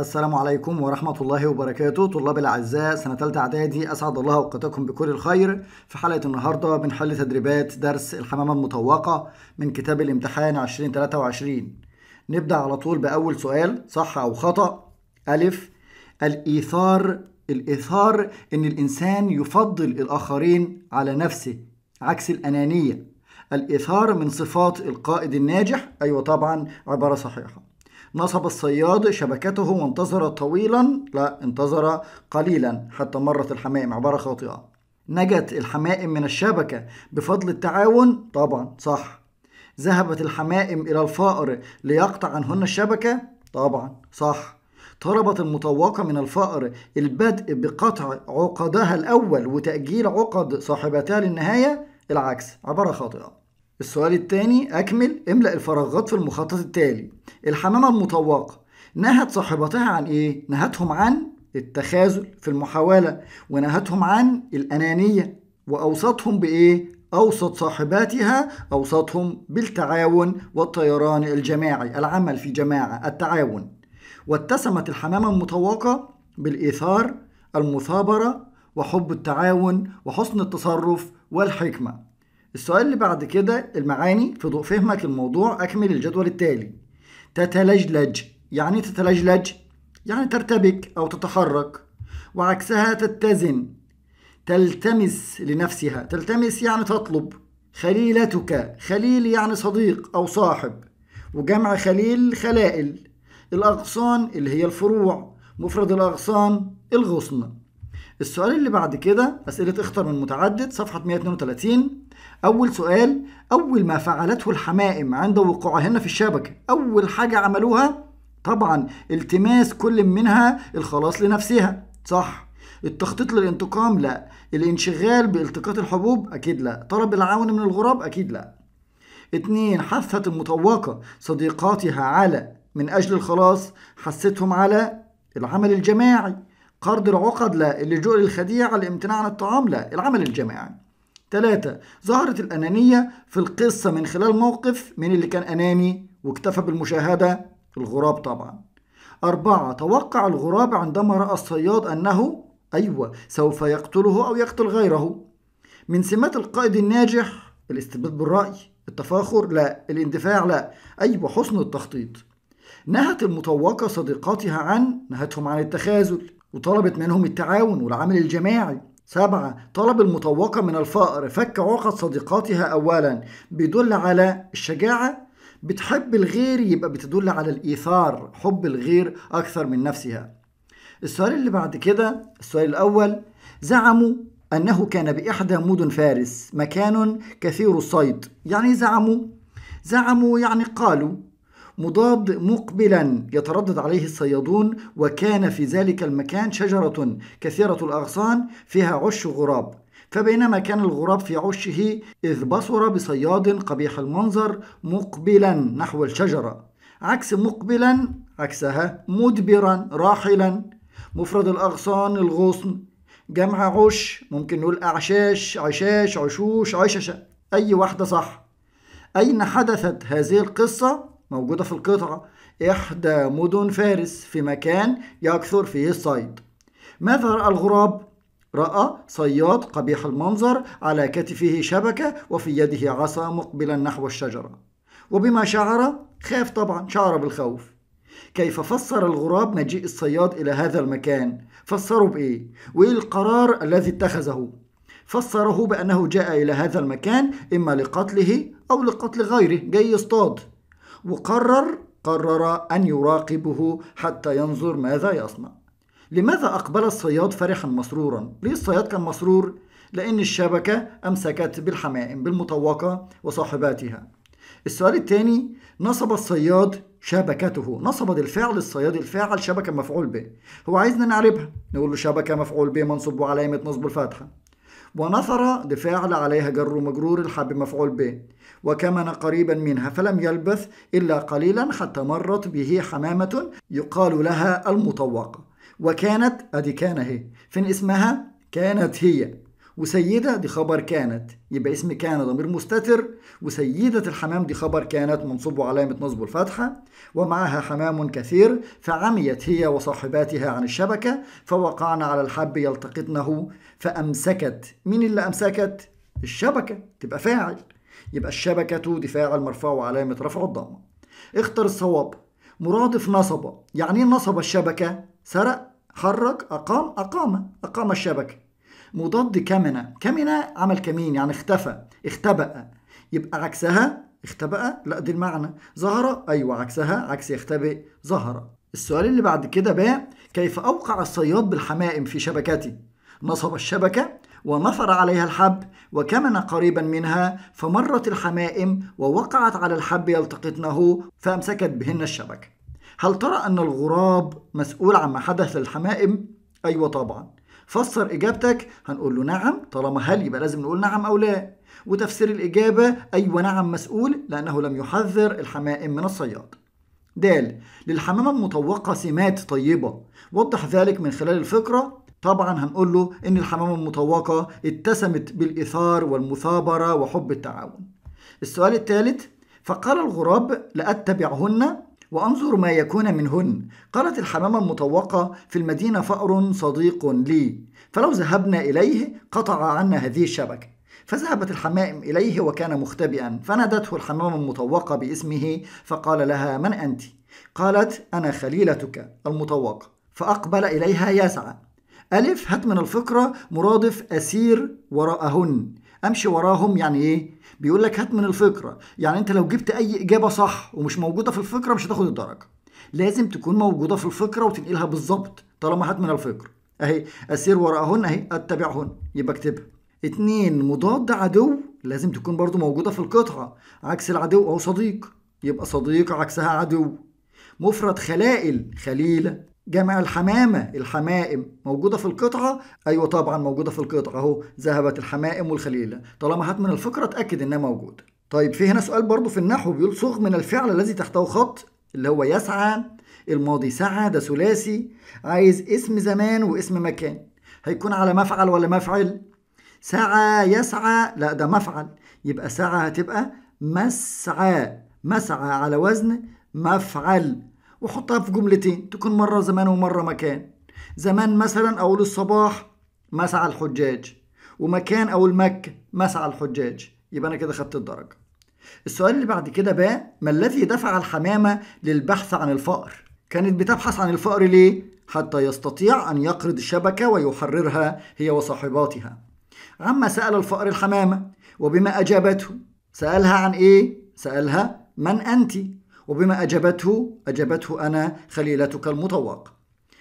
السلام عليكم ورحمة الله وبركاته طلاب الأعزاء سنة تالتة إعدادي أسعد الله أوقاتكم بكل الخير في حلقة النهاردة بنحل تدريبات درس الحمامة المطوقة من كتاب الامتحان 2023 نبدأ على طول بأول سؤال صح أو خطأ ألف الإيثار الإيثار إن الإنسان يفضل الآخرين على نفسه عكس الأنانية الإيثار من صفات القائد الناجح أيوة طبعا عبارة صحيحة نصب الصياد شبكته وانتظر طويلا لا انتظر قليلا حتى مرت الحمائم عبارة خاطئة نجت الحمائم من الشبكة بفضل التعاون طبعا صح ذهبت الحمائم إلى الفأر ليقطع عنهن الشبكة طبعا صح طلبت المطوقة من الفأر البدء بقطع عقدها الأول وتأجيل عقد صاحبتها للنهاية العكس عبارة خاطئة السؤال الثاني أكمل املأ الفراغات في المخطط التالي الحمامة المطوقة نهت صاحبتها عن إيه؟ نهتهم عن التخاذل في المحاولة ونهتهم عن الأنانية وأوصتهم بإيه؟ أوصت صاحباتها أوصتهم بالتعاون والطيران الجماعي العمل في جماعة التعاون واتسمت الحمامة المطوقة بالإيثار المثابرة وحب التعاون وحسن التصرف والحكمة السؤال اللي بعد كده المعاني في ضوء فهمك للموضوع أكمل الجدول التالي تتلجلج يعني تتلجلج يعني ترتبك أو تتحرك وعكسها تتزن تلتمس لنفسها تلتمس يعني تطلب خليلتك خليل يعني صديق أو صاحب وجمع خليل خلائل الأغصان اللي هي الفروع مفرد الأغصان الغصن السؤال اللي بعد كده أسئلة اختر من متعدد صفحة 132 أول سؤال أول ما فعلته الحمائم عند وقوعهن في الشبكة أول حاجة عملوها طبعا التماس كل منها الخلاص لنفسها صح التخطيط للانتقام لا الانشغال بالتقاط الحبوب أكيد لا طلب العون من الغراب أكيد لا اتنين حثت المطوقة صديقاتها على من أجل الخلاص حثتهم على العمل الجماعي قرض العقد لا اللجوء للخديعة الامتناع عن الطعام لا العمل الجماعي ثلاثة ظهرت الأنانية في القصة من خلال موقف من اللي كان أناني واكتفى بالمشاهدة الغراب طبعا أربعة توقع الغراب عندما رأى الصياد أنه أيوة سوف يقتله أو يقتل غيره من سمات القائد الناجح الاستبداد بالرأي التفاخر لا الاندفاع لا أيوة حسن التخطيط نهت المطوقة صديقاتها عن نهتهم عن التخاذل وطلبت منهم التعاون والعمل الجماعي سبعة طلب المطوقة من الفأر فك عقد صديقاتها أولا بيدل على الشجاعة بتحب الغير يبقى بتدل على الإيثار حب الغير أكثر من نفسها السؤال اللي بعد كده السؤال الأول زعموا أنه كان بإحدى مدن فارس مكان كثير الصيد يعني زعموا زعموا يعني قالوا مضاد مقبلا يتردد عليه الصيادون وكان في ذلك المكان شجرة كثيرة الأغصان فيها عش غراب فبينما كان الغراب في عشه إذ بصر بصياد قبيح المنظر مقبلا نحو الشجرة عكس مقبلا عكسها مدبرا راحلا مفرد الأغصان الغصن جمع عش ممكن نقول أعشاش عشاش عشوش عششة أي واحدة صح أين حدثت هذه القصة موجودة في القطعة إحدى مدن فارس في مكان يكثر فيه الصيد ماذا رأى الغراب؟ رأى صياد قبيح المنظر على كتفه شبكة وفي يده عصا مقبلا نحو الشجرة وبما شعر خاف طبعا شعر بالخوف كيف فسر الغراب مجيء الصياد إلى هذا المكان فسره بإيه؟ وإيه القرار الذي اتخذه؟ فسره بأنه جاء إلى هذا المكان إما لقتله أو لقتل غيره جاي يصطاد وقرر قرر أن يراقبه حتى ينظر ماذا يصنع لماذا أقبل الصياد فرحا مسرورا؟ ليه الصياد كان مسرور؟ لأن الشبكة أمسكت بالحمائم بالمطوقة وصاحباتها السؤال الثاني نصب الصياد شبكته نصب الفعل الصياد الفاعل شبكة مفعول به هو عايزنا نعربها نقول له شبكة مفعول به منصوب وعلامة نصب الفاتحة ونثر دفاع عليها جر مجرور الحب مفعول به وكمن قريبا منها فلم يلبث إلا قليلا حتى مرت به حمامة يقال لها المطوقة وكانت أدي كان هي فين اسمها كانت هي وسيدة دي خبر كانت يبقى اسم كان ضمير مستتر وسيدة الحمام دي خبر كانت منصوب علامة نصب الفتحة ومعها حمام كثير فعميت هي وصاحباتها عن الشبكة فوقعن على الحب يلتقطنه فأمسكت مين اللي أمسكت؟ الشبكة تبقى فاعل يبقى الشبكة دي فاعل مرفوع وعلامة رفع الضمة اختر الصواب مرادف نصب يعني إيه نصب الشبكة سرق حرك أقام أقام أقام الشبكة مضاد كمنة كمنة عمل كمين يعني اختفى اختبأ يبقى عكسها اختبأ لا دي المعنى ظهر أيوة عكسها عكس يختبئ ظهر السؤال اللي بعد كده بقى كيف أوقع الصياد بالحمائم في شبكتي نصب الشبكة ونفر عليها الحب وكمن قريبا منها فمرت الحمائم ووقعت على الحب يلتقطنه فأمسكت بهن الشبكة هل ترى أن الغراب مسؤول عما حدث للحمائم؟ أيوة طبعا فسر إجابتك هنقول له نعم طالما هل يبقى لازم نقول نعم أو لا وتفسير الإجابة أيوة نعم مسؤول لأنه لم يحذر الحمائم من الصياد د للحمامة المطوقة سمات طيبة وضح ذلك من خلال الفقرة طبعا هنقول له إن الحمامة المطوقة اتسمت بالايثار والمثابرة وحب التعاون السؤال الثالث فقال الغراب لأتبعهن وأنظر ما يكون منهن قالت الحمامة المطوقة في المدينة فأر صديق لي فلو ذهبنا إليه قطع عنا هذه الشبكة فذهبت الحمائم إليه وكان مختبئا فنادته الحمامة المطوقة باسمه فقال لها من أنت؟ قالت أنا خليلتك المطوقة فأقبل إليها يسعى ألف هات من الفقرة مرادف أسير وراءهن امشي وراهم يعني ايه بيقول لك هات من الفكره يعني انت لو جبت اي اجابه صح ومش موجوده في الفكره مش هتاخد الدرجه لازم تكون موجوده في الفكره وتنقلها بالظبط طالما هات من الفكره اهي اسير وراهن اهي اتبعهن يبقى اكتبها اتنين مضاد عدو لازم تكون برضو موجوده في القطعه عكس العدو او صديق يبقى صديق عكسها عدو مفرد خلائل خليله جمع الحمامة الحمائم موجودة في القطعة أيوة طبعا موجودة في القطعة أهو ذهبت الحمائم والخليلة طالما هات من الفقرة اتأكد إنها موجودة طيب في هنا سؤال برضو في النحو بيقول صغ من الفعل الذي تحته خط اللي هو يسعى الماضي سعى ده ثلاثي عايز اسم زمان واسم مكان هيكون على مفعل ولا مفعل سعى يسعى لا ده مفعل يبقى سعى هتبقى مسعى مسعى على وزن مفعل وحطها في جملتين تكون مرة زمان ومرة مكان زمان مثلا أقول الصباح مسعى الحجاج ومكان أقول مكة مسعى الحجاج يبقى أنا كده خدت الدرجة السؤال اللي بعد كده بقى ما الذي دفع الحمامة للبحث عن الفقر كانت بتبحث عن الفقر ليه حتى يستطيع أن يقرض الشبكة ويحررها هي وصاحباتها عما سأل الفقر الحمامة وبما أجابته سألها عن إيه؟ سألها من أنت؟ وبما أجبته أجبته أنا خليلتك المطوق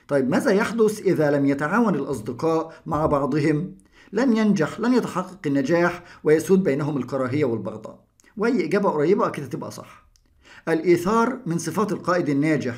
طيب ماذا يحدث إذا لم يتعاون الأصدقاء مع بعضهم؟ لن ينجح لن يتحقق النجاح ويسود بينهم الكراهية والبغضاء وأي إجابة قريبة أكيد هتبقى صح الإيثار من صفات القائد الناجح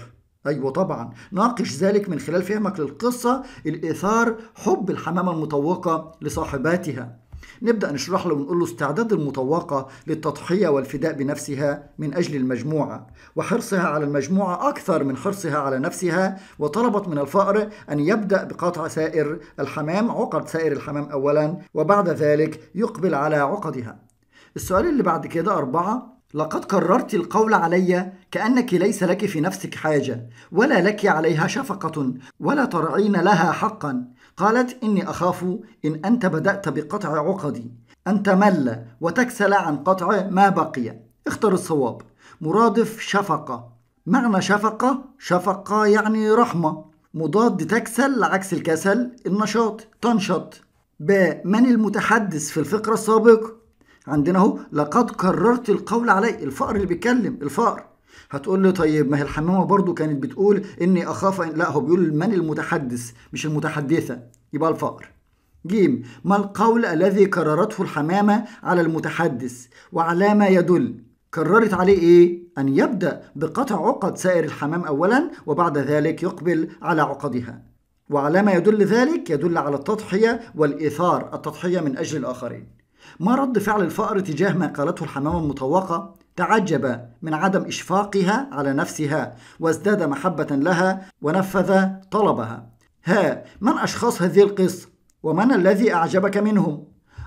أيوة طبعا ناقش ذلك من خلال فهمك للقصة الإيثار حب الحمامة المطوقة لصاحباتها نبدأ نشرح له ونقول له استعداد المطوقة للتضحية والفداء بنفسها من أجل المجموعة وحرصها على المجموعة أكثر من حرصها على نفسها وطلبت من الفأر أن يبدأ بقطع سائر الحمام عقد سائر الحمام أولا وبعد ذلك يقبل على عقدها السؤال اللي بعد كده أربعة لقد كررت القول علي كأنك ليس لك في نفسك حاجة ولا لك عليها شفقة ولا ترعين لها حقا قالت إني أخاف إن أنت بدأت بقطع عقدي أن تمل وتكسل عن قطع ما بقي اختر الصواب مرادف شفقة معنى شفقة شفقة يعني رحمة مضاد تكسل عكس الكسل النشاط تنشط ب من المتحدث في الفقرة السابقة عندنا اهو لقد كررت القول علي الفقر اللي بيتكلم الفقر هتقول له طيب ما هي الحمامه برضو كانت بتقول اني اخاف إن... لا هو بيقول من المتحدث مش المتحدثه يبقى الفقر جيم ما القول الذي كررته الحمامه على المتحدث وعلى ما يدل كررت عليه ايه ان يبدا بقطع عقد سائر الحمام اولا وبعد ذلك يقبل على عقدها وعلى ما يدل ذلك يدل على التضحيه والايثار التضحيه من اجل الاخرين ما رد فعل الفأر تجاه ما قالته الحمامة المطوقة تعجب من عدم إشفاقها على نفسها وازداد محبة لها ونفذ طلبها ها من أشخاص هذه القصة؟ ومن الذي أعجبك منهم؟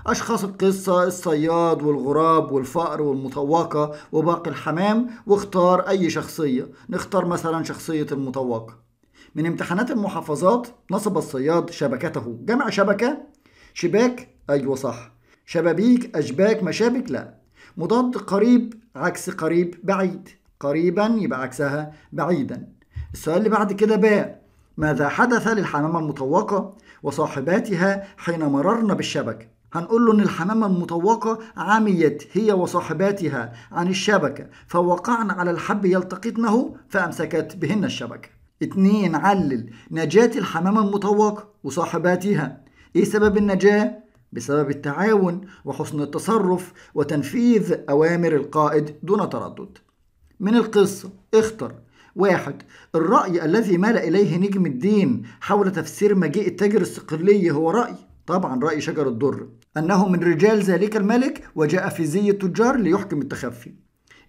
أشخاص القصة الصياد والغراب والفأر والمطوقة وباقي الحمام واختار أي شخصية نختار مثلا شخصية المطوقة من امتحانات المحافظات نصب الصياد شبكته جمع شبكة شباك أيوة صح شبابيك أشباك مشابك لا مضاد قريب عكس قريب بعيد قريبا يبقى عكسها بعيدا السؤال اللي بعد كده باء ماذا حدث للحمامة المطوقة وصاحباتها حين مررنا بالشبكة هنقول له إن الحمامة المطوقة عميت هي وصاحباتها عن الشبكة فوقعن على الحب يلتقطنه فأمسكت بهن الشبكة اتنين علل نجاة الحمامة المطوقة وصاحباتها ايه سبب النجاة؟ بسبب التعاون وحسن التصرف وتنفيذ أوامر القائد دون تردد من القصة اختر واحد الرأي الذي مال إليه نجم الدين حول تفسير مجيء التاجر الصقلي هو رأي طبعا رأي شجر الدر أنه من رجال ذلك الملك وجاء في زي التجار ليحكم التخفي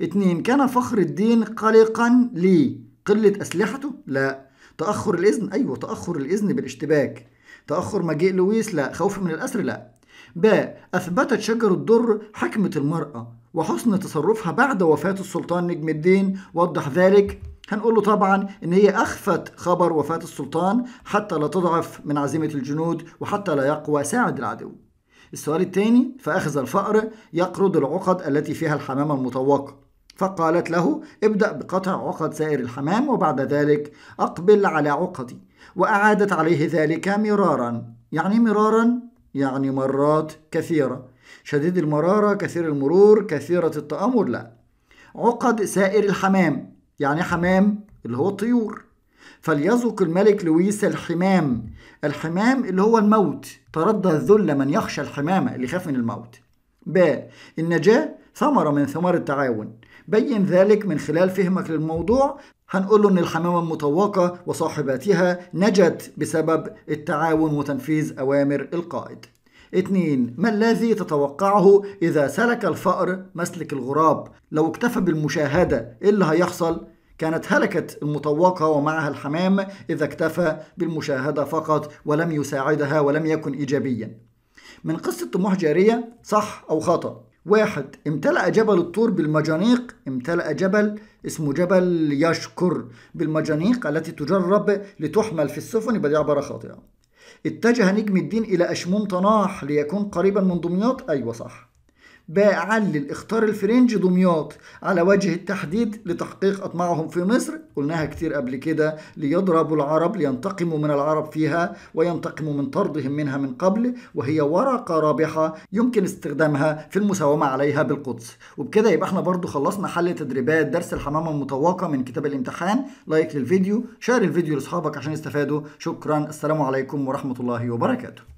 اتنين كان فخر الدين قلقا لي قلة أسلحته؟ لا تأخر الإذن؟ أيوة تأخر الإذن بالاشتباك تأخر مجيء لويس؟ لا خوف من الأسر؟ لا باء أثبتت شجر الدر حكمة المرأة وحسن تصرفها بعد وفاة السلطان نجم الدين وضح ذلك هنقول له طبعا ان هي اخفت خبر وفاه السلطان حتى لا تضعف من عزيمه الجنود وحتى لا يقوى ساعد العدو. السؤال الثاني فاخذ الفأر يقرض العقد التي فيها الحمامه المطوقه. فقالت له ابدأ بقطع عقد سائر الحمام وبعد ذلك أقبل على عقدي وأعادت عليه ذلك مرارا يعني مرارا يعني مرات كثيرة شديد المرارة كثير المرور كثيرة التآمر لا عقد سائر الحمام يعني حمام اللي هو الطيور فليذق الملك لويس الحمام الحمام اللي هو الموت تردى الذل من يخشى الحمامة اللي خاف من الموت ب النجاة ثمرة من ثمار التعاون بين ذلك من خلال فهمك للموضوع هنقول له إن الحمامة المطوقة وصاحباتها نجت بسبب التعاون وتنفيذ أوامر القائد اتنين ما الذي تتوقعه إذا سلك الفأر مسلك الغراب لو اكتفى بالمشاهدة إيه اللي هيحصل؟ كانت هلكت المطوقة ومعها الحمام إذا اكتفى بالمشاهدة فقط ولم يساعدها ولم يكن إيجابيا من قصة طموح جارية صح أو خطأ واحد امتلأ جبل الطور بالمجانيق امتلأ جبل اسمه جبل يشكر بالمجانيق التي تجرب لتحمل في السفن يبقى عبارة خاطئة اتجه نجم الدين إلى أشموم طناح ليكون قريبا من دمياط أيوة صح بعلل اختار الفرنج دمياط على وجه التحديد لتحقيق أطماعهم في مصر قلناها كتير قبل كده ليضربوا العرب لينتقموا من العرب فيها وينتقموا من طردهم منها من قبل وهي ورقة رابحة يمكن استخدامها في المساومة عليها بالقدس وبكده يبقى احنا برضو خلصنا حل تدريبات درس الحمامة المطوقة من كتاب الامتحان لايك للفيديو شير الفيديو لاصحابك عشان يستفادوا شكرا السلام عليكم ورحمة الله وبركاته